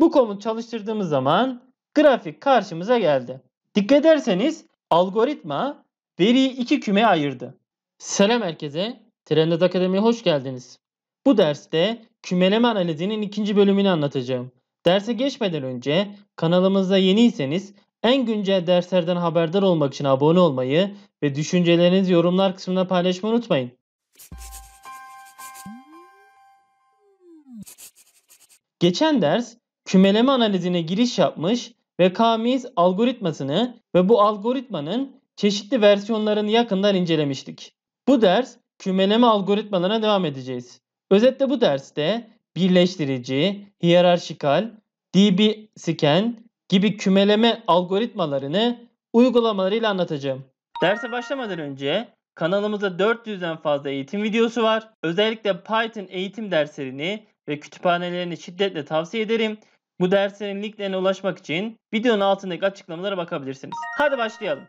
Bu komut çalıştırdığımız zaman grafik karşımıza geldi. Dikkat ederseniz algoritma veriyi iki küme ayırdı. Selam herkese. Trendet Akademi'ye hoş geldiniz. Bu derste kümeleme analizinin ikinci bölümünü anlatacağım. Derse geçmeden önce kanalımızda yeniyseniz en güncel derslerden haberdar olmak için abone olmayı ve düşüncelerinizi yorumlar kısmına paylaşmayı unutmayın. Geçen ders kümeleme analizine giriş yapmış ve K-means algoritmasını ve bu algoritmanın çeşitli versiyonlarını yakından incelemiştik. Bu ders kümeleme algoritmalarına devam edeceğiz. Özetle bu derste birleştirici, hiyerarşikal, DBSCAN gibi kümeleme algoritmalarını uygulamalarıyla anlatacağım. Derse başlamadan önce kanalımızda 400'den fazla eğitim videosu var. Özellikle Python eğitim derslerini ve kütüphanelerini şiddetle tavsiye ederim. Bu derslerin linklerine ulaşmak için videonun altındaki açıklamalara bakabilirsiniz. Hadi başlayalım.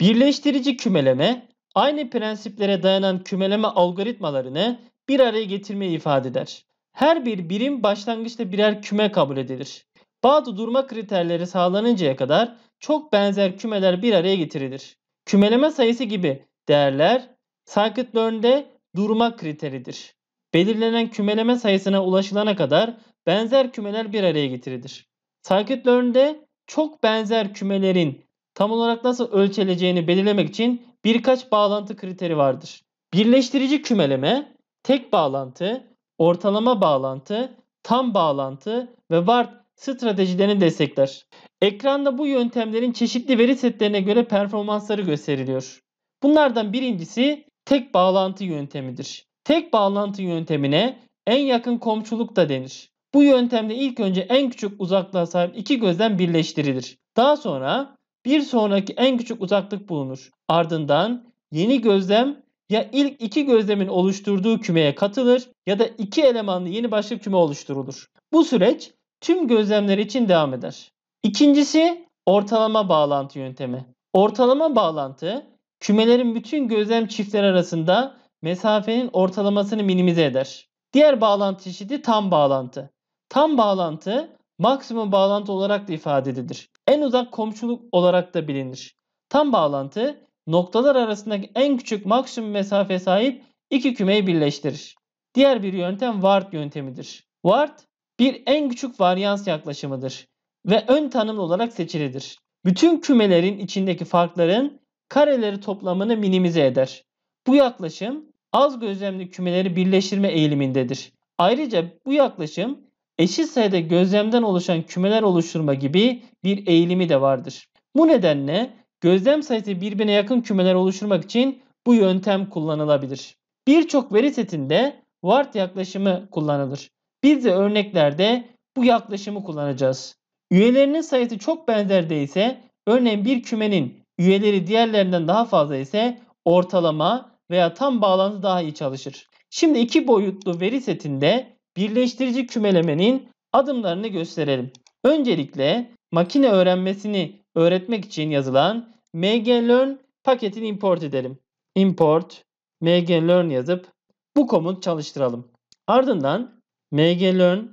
Birleştirici kümeleme, aynı prensiplere dayanan kümeleme algoritmalarını bir araya getirmeyi ifade eder. Her bir birim başlangıçta birer küme kabul edilir. Bazı durma kriterleri sağlanıncaya kadar çok benzer kümeler bir araya getirilir. Kümeleme sayısı gibi değerler scikit-learn'de durma kriteridir. Belirlenen kümeleme sayısına ulaşılana kadar benzer kümeler bir araya getirilir. Scikit-learn'de çok benzer kümelerin tam olarak nasıl ölçüleceğini belirlemek için birkaç bağlantı kriteri vardır. Birleştirici kümeleme, tek bağlantı, ortalama bağlantı, tam bağlantı ve var stratejilerini destekler. Ekranda bu yöntemlerin çeşitli veri setlerine göre performansları gösteriliyor. Bunlardan birincisi tek bağlantı yöntemidir. Tek bağlantı yöntemine en yakın komşuluk da denir. Bu yöntemde ilk önce en küçük uzaklığa sahip iki gözlem birleştirilir. Daha sonra bir sonraki en küçük uzaklık bulunur. Ardından yeni gözlem ya ilk iki gözlemin oluşturduğu kümeye katılır ya da iki elemanlı yeni başlık küme oluşturulur. Bu süreç tüm gözlemler için devam eder. İkincisi ortalama bağlantı yöntemi. Ortalama bağlantı kümelerin bütün gözlem çiftleri arasında mesafenin ortalamasını minimize eder. Diğer bağlantı çeşidi tam bağlantı. Tam bağlantı maksimum bağlantı olarak da ifade edilir. En uzak komşuluk olarak da bilinir. Tam bağlantı noktalar arasındaki en küçük maksimum mesafe sahip iki kümeyi birleştirir. Diğer bir yöntem Ward yöntemidir. Ward bir en küçük varyans yaklaşımıdır ve ön tanımlı olarak seçilidir. Bütün kümelerin içindeki farkların kareleri toplamını minimize eder. Bu yaklaşım az gözlemli kümeleri birleştirme eğilimindedir. Ayrıca bu yaklaşım eşit sayıda gözlemden oluşan kümeler oluşturma gibi bir eğilimi de vardır. Bu nedenle gözlem sayısı birbirine yakın kümeler oluşturmak için bu yöntem kullanılabilir. Birçok veri setinde Ward yaklaşımı kullanılır. Biz de örneklerde bu yaklaşımı kullanacağız. Üyelerinin sayısı çok benzer değilse, örneğin bir kümenin üyeleri diğerlerinden daha fazla ise ortalama veya tam bağlantı daha iyi çalışır. Şimdi iki boyutlu veri setinde birleştirici kümelemenin adımlarını gösterelim. Öncelikle makine öğrenmesini öğretmek için yazılan mglearn paketini import edelim. Import mglearn yazıp bu komut çalıştıralım. Ardından mglearn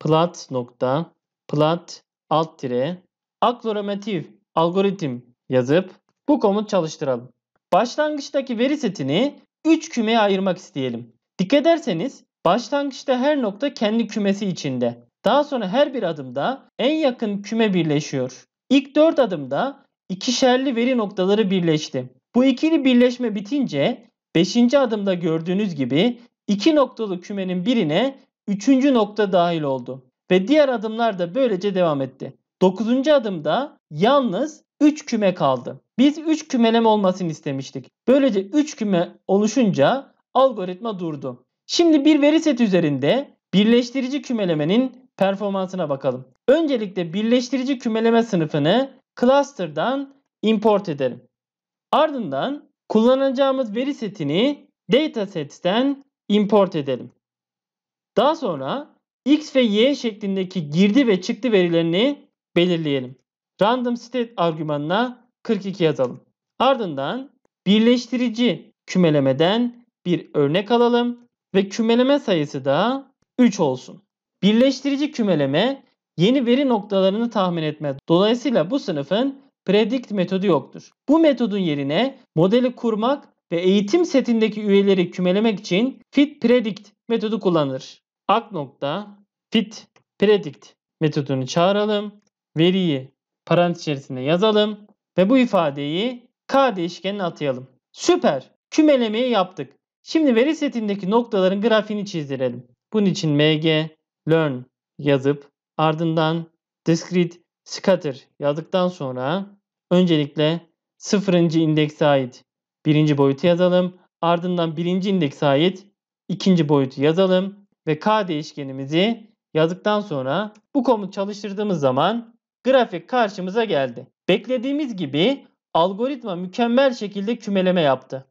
plat plat alt tire akloramatif algoritm yazıp bu komut çalıştıralım. Başlangıçtaki veri setini 3 kümeye ayırmak isteyelim. Dikkat ederseniz başlangıçta her nokta kendi kümesi içinde. Daha sonra her bir adımda en yakın küme birleşiyor. İlk 4 adımda ikişerli veri noktaları birleşti. Bu ikili birleşme bitince 5. adımda gördüğünüz gibi İki noktalı kümenin birine üçüncü nokta dahil oldu. Ve diğer adımlar da böylece devam etti. Dokuzuncu adımda yalnız 3 küme kaldı. Biz 3 kümeleme olmasını istemiştik. Böylece 3 küme oluşunca algoritma durdu. Şimdi bir veri set üzerinde birleştirici kümelemenin performansına bakalım. Öncelikle birleştirici kümeleme sınıfını cluster'dan import edelim. Ardından kullanacağımız veri setini datasets'ten import edelim. Daha sonra x ve y şeklindeki girdi ve çıktı verilerini belirleyelim. Random state argümanına 42 yazalım. Ardından birleştirici kümelemeden bir örnek alalım ve kümeleme sayısı da 3 olsun. Birleştirici kümeleme yeni veri noktalarını tahmin etme, Dolayısıyla bu sınıfın predict metodu yoktur. Bu metodun yerine modeli kurmak ve eğitim setindeki üyeleri kümelemek için fit predict metodu kullanır. Ak nokta fit predict metodunu çağıralım. Veriyi parantez içerisinde yazalım ve bu ifadeyi k değişkenine atayalım. Süper. Kümelemeyi yaptık. Şimdi veri setindeki noktaların grafiğini çizdirelim. Bunun için mg learn yazıp ardından discrete scatter yazdıktan sonra öncelikle sıfırıncı indekse ait birinci boyutu yazalım. Ardından birinci indeks ait ikinci boyutu yazalım. Ve k değişkenimizi yazdıktan sonra bu komut çalıştırdığımız zaman grafik karşımıza geldi. Beklediğimiz gibi algoritma mükemmel şekilde kümeleme yaptı.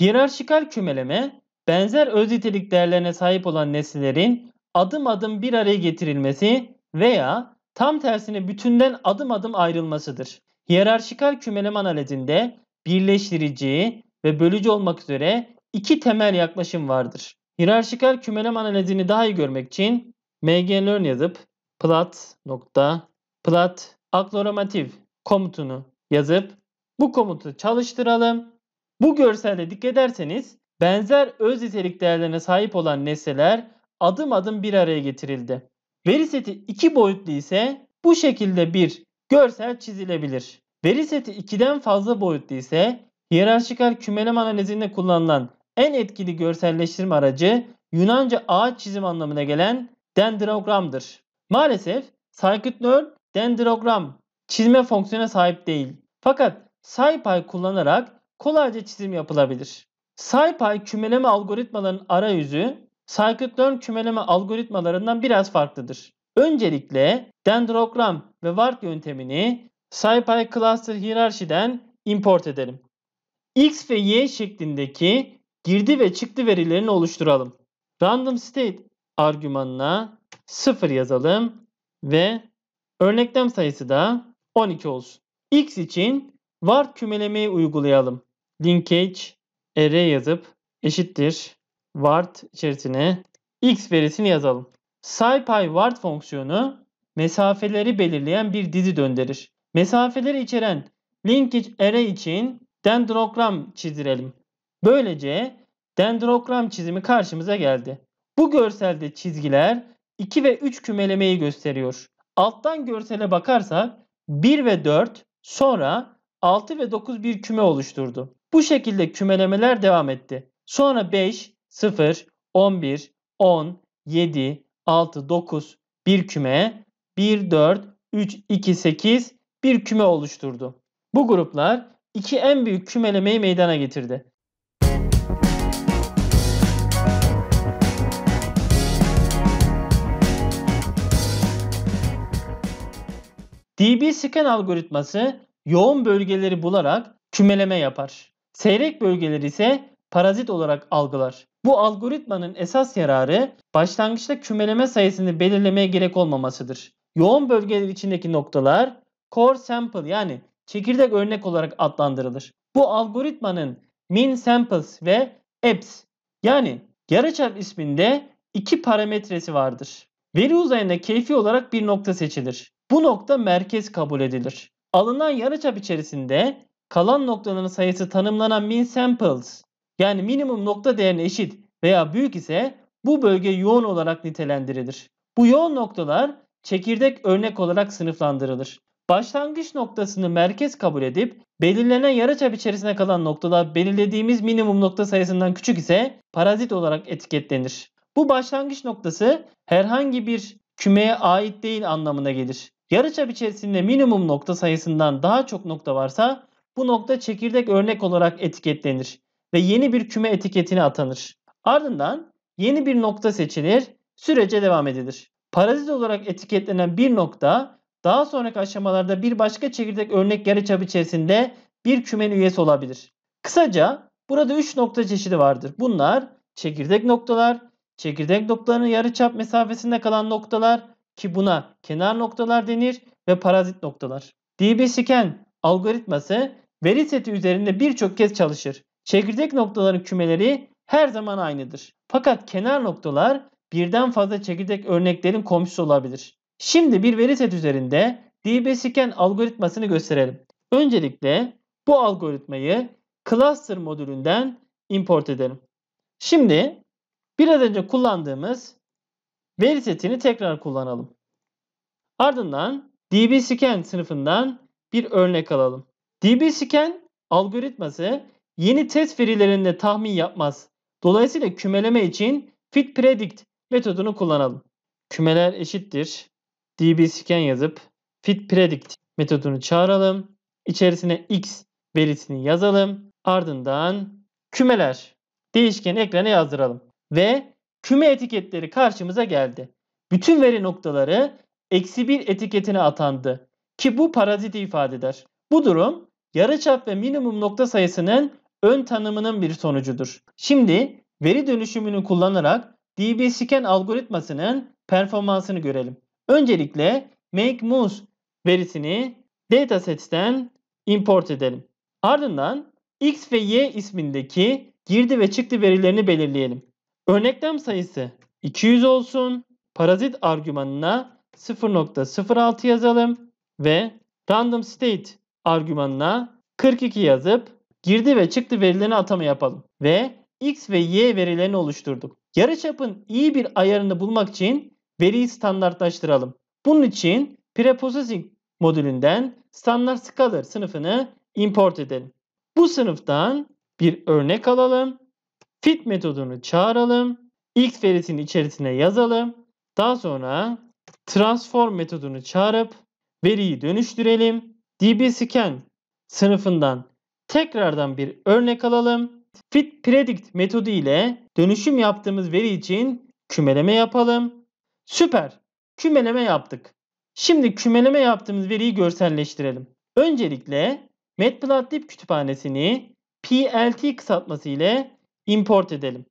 Hiyerarşikal kümeleme benzer öz nitelik değerlerine sahip olan nesnelerin adım adım bir araya getirilmesi veya tam tersine bütünden adım adım ayrılmasıdır. Hiyerarşikal kümeleme analizinde birleştirici ve bölücü olmak üzere iki temel yaklaşım vardır. Hiyerarşikal kümelem analizini daha iyi görmek için mglearn yazıp plat nokta plat akloramativ komutunu yazıp bu komutu çalıştıralım. Bu görselde dikkat ederseniz benzer öz nitelik değerlerine sahip olan nesneler adım adım bir araya getirildi. Veri seti iki boyutlu ise bu şekilde bir görsel çizilebilir. Veri seti 2'den fazla boyutlu ise hiyerarşikal kümelem analizinde kullanılan en etkili görselleştirme aracı Yunanca ağaç çizim anlamına gelen dendrogramdır. Maalesef scikit-learn dendrogram çizme fonksiyona sahip değil. Fakat SciPy kullanarak kolayca çizim yapılabilir. SciPy kümeleme algoritmalarının arayüzü scikit-learn kümeleme algoritmalarından biraz farklıdır. Öncelikle dendrogram ve vart yöntemini SciPy Cluster hiyerarşiden import edelim. X ve Y şeklindeki girdi ve çıktı verilerini oluşturalım. Random state argümanına 0 yazalım ve örneklem sayısı da 12 olsun. X için var kümelemeyi uygulayalım. Linkage array yazıp eşittir ward içerisine x verisini yazalım. SciPy-Ward fonksiyonu mesafeleri belirleyen bir dizi döndürür. Mesafeleri içeren linkage array için dendrogram çizdirelim. Böylece dendrogram çizimi karşımıza geldi. Bu görselde çizgiler 2 ve 3 kümelemeyi gösteriyor. Alttan görsele bakarsak 1 ve 4 sonra 6 ve 9 bir küme oluşturdu. Bu şekilde kümelemeler devam etti. Sonra 5, 0, 11, 10, 7, 6, 9 bir küme, 1, 4, 3, 2, 8 bir küme oluşturdu. Bu gruplar iki en büyük kümelemeyi meydana getirdi. DB scan algoritması yoğun bölgeleri bularak kümeleme yapar. Seyrek bölgeleri ise parazit olarak algılar. Bu algoritmanın esas yararı başlangıçta kümeleme sayısını belirlemeye gerek olmamasıdır. Yoğun bölgeler içindeki noktalar core sample yani çekirdek örnek olarak adlandırılır. Bu algoritmanın min samples ve eps yani yarıçap isminde iki parametresi vardır. Veri uzayında keyfi olarak bir nokta seçilir. Bu nokta merkez kabul edilir. Alınan yarıçap içerisinde kalan noktaların sayısı tanımlanan min samples yani minimum nokta değerine eşit veya büyük ise bu bölge yoğun olarak nitelendirilir. Bu yoğun noktalar çekirdek örnek olarak sınıflandırılır. Başlangıç noktasını merkez kabul edip belirlenen yarıçap içerisinde kalan noktalar belirlediğimiz minimum nokta sayısından küçük ise parazit olarak etiketlenir. Bu başlangıç noktası herhangi bir kümeye ait değil anlamına gelir. Yarıçap içerisinde minimum nokta sayısından daha çok nokta varsa bu nokta çekirdek örnek olarak etiketlenir ve yeni bir küme etiketine atanır. Ardından yeni bir nokta seçilir, sürece devam edilir. Parazit olarak etiketlenen bir nokta daha sonraki aşamalarda bir başka çekirdek örnek yarıçap içerisinde bir kümen üyesi olabilir. Kısaca burada 3 nokta çeşidi vardır. Bunlar çekirdek noktalar, çekirdek noktalarının yarıçap mesafesinde kalan noktalar ki buna kenar noktalar denir ve parazit noktalar. DB-Scan algoritması veri seti üzerinde birçok kez çalışır Çekirdek noktaların kümeleri her zaman aynıdır. Fakat kenar noktalar birden fazla çekirdek örneklerin komşusu olabilir. Şimdi bir veri set üzerinde DBScan algoritmasını gösterelim. Öncelikle bu algoritmayı cluster modülünden import edelim. Şimdi biraz önce kullandığımız veri setini tekrar kullanalım. Ardından dbscan sınıfından bir örnek alalım. dbscan algoritması yeni test verilerinde tahmin yapmaz. Dolayısıyla kümeleme için fit predict metodunu kullanalım. Kümeler eşittir DBSCAN yazıp fit predict metodunu çağıralım. İçerisine x verisini yazalım. Ardından kümeler değişkeni ekrana yazdıralım. Ve küme etiketleri karşımıza geldi. Bütün veri noktaları eksi bir etiketine atandı. Ki bu paraziti ifade eder. Bu durum yarıçap ve minimum nokta sayısının ön tanımının bir sonucudur. Şimdi veri dönüşümünü kullanarak DBScan algoritmasının performansını görelim. Öncelikle MakeMoose verisini datasetten import edelim. Ardından X ve Y ismindeki girdi ve çıktı verilerini belirleyelim. Örneklem sayısı 200 olsun. Parazit argümanına 0.06 yazalım ve random state argümanına 42 yazıp Girdi ve çıktı verilerini atama yapalım. Ve x ve y verilerini oluşturduk. Yarıçapın iyi bir ayarını bulmak için veriyi standartlaştıralım. Bunun için preprocessing modülünden standart scalar sınıfını import edelim. Bu sınıftan bir örnek alalım. Fit metodunu çağıralım. X verisinin içerisine yazalım. Daha sonra transform metodunu çağırıp veriyi dönüştürelim. dbscan sınıfından tekrardan bir örnek alalım. Fit Predict metodu ile dönüşüm yaptığımız veri için kümeleme yapalım. Süper. Kümeleme yaptık. Şimdi kümeleme yaptığımız veriyi görselleştirelim. Öncelikle matplotlib kütüphanesini PLT kısaltması ile import edelim.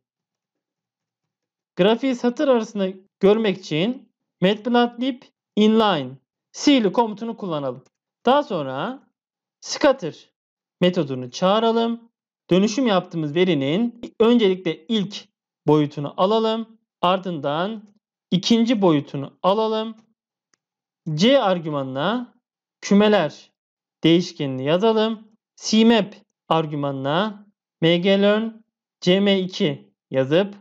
Grafiği satır arasında görmek için matplotlib inline sili komutunu kullanalım. Daha sonra scatter metodunu çağıralım. Dönüşüm yaptığımız verinin öncelikle ilk boyutunu alalım. Ardından ikinci boyutunu alalım. C argümanına kümeler değişkenini yazalım. CMap argümanına mglearn cm2 yazıp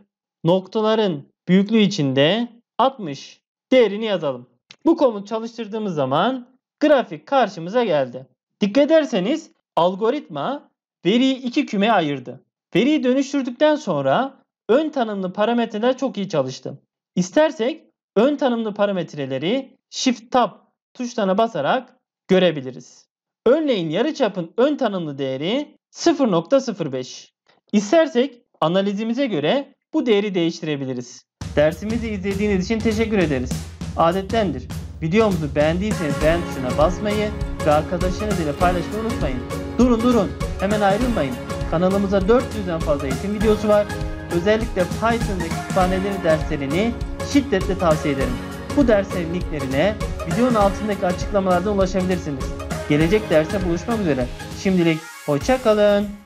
noktaların büyüklüğü içinde 60 değerini yazalım. Bu komut çalıştırdığımız zaman grafik karşımıza geldi. Dikkat ederseniz Algoritma veriyi iki kümeye ayırdı. Veriyi dönüştürdükten sonra ön tanımlı parametreler çok iyi çalıştı. İstersek ön tanımlı parametreleri Shift Tab tuşlarına basarak görebiliriz. Örneğin yarıçapın ön tanımlı değeri 0.05. İstersek analizimize göre bu değeri değiştirebiliriz. Dersimizi izlediğiniz için teşekkür ederiz. Adettendir. Videomuzu beğendiyseniz beğen tuşuna basmayı ve arkadaşlarınız ile paylaşmayı unutmayın. Durun durun hemen ayrılmayın. Kanalımıza 400'den fazla eğitim videosu var. Özellikle Python'daki kütüphaneleri derslerini şiddetle tavsiye ederim. Bu derslerin linklerine videonun altındaki açıklamalardan ulaşabilirsiniz. Gelecek derse buluşmak üzere. Şimdilik hoşça kalın.